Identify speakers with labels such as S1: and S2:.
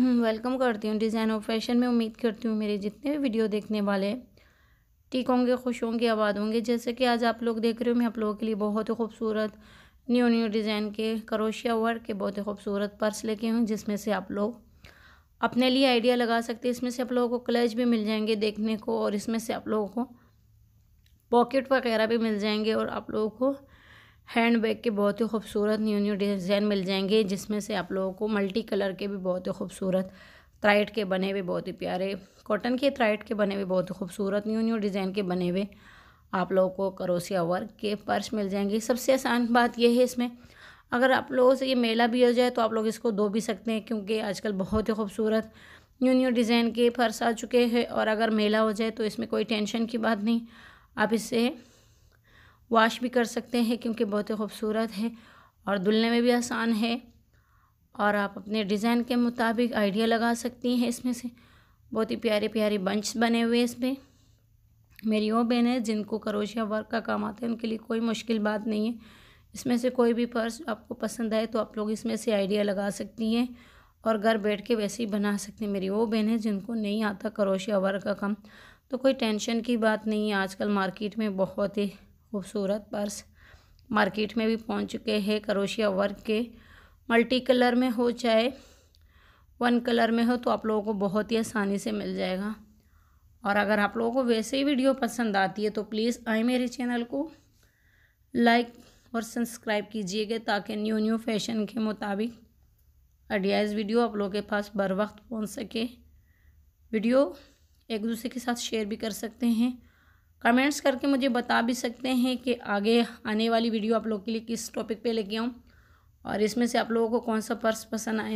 S1: welcome हम्म, करती हूँ design और फैशन में उम्मीद करती हूँ मेरे जितने भी वीडियो देखने वाले ठीक होंगे खुश होंगे आबाद होंगे जैसे कि आज आप लोग देख रहे हो मैं आप लोगों के लिए बहुत ही खूबसूरत न्यू न्यू डिज़ाइन के करोशिया वर्क के बहुत ही खूबसूरत पर्स लेके हूँ जिसमें से आप लोग अपने लिए आइडिया लगा सकते हैं इसमें से आप लोगों को क्लच भी मिल जाएंगे देखने को और इसमें से आप लोगों को पॉकेट वगैरह भी मिल जाएंगे और आप लोगों को हैंड बैग के बहुत ही खूबसूरत न्यू न्यू डिज़ाइन मिल जाएंगे जिसमें से आप लोगों को मल्टी कलर के भी बहुत ही खूबसूरत थ्राइड के बने हुए बहुत ही प्यारे कॉटन के थ्राइड के बने हुए बहुत ही खूबसूरत न्यू न्यू डिज़ाइन के बने हुए आप लोगों को करोसिया वर्क के पर्स मिल जाएंगे सबसे आसान बात यह है इसमें अगर आप लोगों से ये मेला भी हो जाए तो आप लोग इसको दो भी सकते हैं क्योंकि आजकल बहुत ही खूबसूरत न्यू न्यू डिज़ाइन के पर्स आ चुके हैं और अगर मेला हो जाए तो इसमें कोई टेंशन की बात नहीं आप इससे वॉश भी कर सकते हैं क्योंकि बहुत ही खूबसूरत है और धुलने में भी आसान है और आप अपने डिज़ाइन के मुताबिक आइडिया लगा सकती हैं इसमें से बहुत ही प्यारे प्यारे बंच बने हुए इसमें मेरी वो बहन है जिनको करोशिया वर्क का काम आता है उनके लिए कोई मुश्किल बात नहीं है इसमें से कोई भी पर्स आपको पसंद आए तो आप लोग इसमें से आइडिया लगा सकती हैं और घर बैठ के वैसे ही बना सकते हैं मेरी वो बहन है जिनको नहीं आता करोशिया वर्क का काम तो कोई टेंशन की बात नहीं है आजकल मार्केट में बहुत ही खूबसूरत पर्स मार्केट में भी पहुंच चुके हैं करोशिया वर्क के मल्टी कलर में हो चाहे वन कलर में हो तो आप लोगों को बहुत ही आसानी से मिल जाएगा और अगर आप लोगों को वैसे ही वीडियो पसंद आती है तो प्लीज़ आए मेरे चैनल को लाइक और सब्सक्राइब कीजिएगा ताकि न्यू न्यू फैशन के मुताबिक आइडियाज़ वीडियो आप लोगों के पास बर वक्त पहुँच सके वीडियो एक दूसरे के साथ शेयर भी कर सकते हैं कमेंट्स करके मुझे बता भी सकते हैं कि आगे आने वाली वीडियो आप लोग के लिए किस टॉपिक पे लेके आऊँ और इसमें से आप लोगों को कौन सा पर्स पसंद आए